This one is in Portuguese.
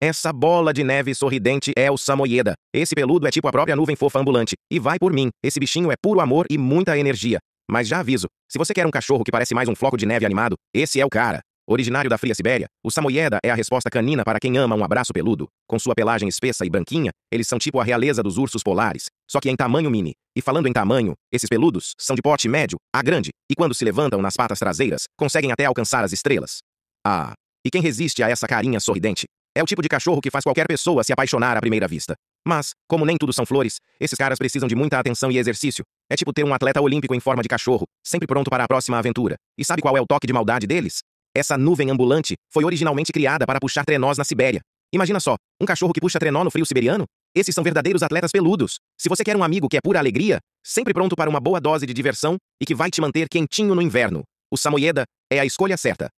Essa bola de neve sorridente é o Samoyeda. Esse peludo é tipo a própria nuvem fofa ambulante. E vai por mim, esse bichinho é puro amor e muita energia. Mas já aviso, se você quer um cachorro que parece mais um floco de neve animado, esse é o cara. Originário da fria Sibéria, o Samoyeda é a resposta canina para quem ama um abraço peludo. Com sua pelagem espessa e branquinha, eles são tipo a realeza dos ursos polares, só que em tamanho mini. E falando em tamanho, esses peludos são de porte médio a grande, e quando se levantam nas patas traseiras, conseguem até alcançar as estrelas. Ah, e quem resiste a essa carinha sorridente? É o tipo de cachorro que faz qualquer pessoa se apaixonar à primeira vista. Mas, como nem tudo são flores, esses caras precisam de muita atenção e exercício. É tipo ter um atleta olímpico em forma de cachorro, sempre pronto para a próxima aventura. E sabe qual é o toque de maldade deles? Essa nuvem ambulante foi originalmente criada para puxar trenós na Sibéria. Imagina só, um cachorro que puxa trenó no frio siberiano? Esses são verdadeiros atletas peludos. Se você quer um amigo que é pura alegria, sempre pronto para uma boa dose de diversão e que vai te manter quentinho no inverno, o Samoyeda é a escolha certa.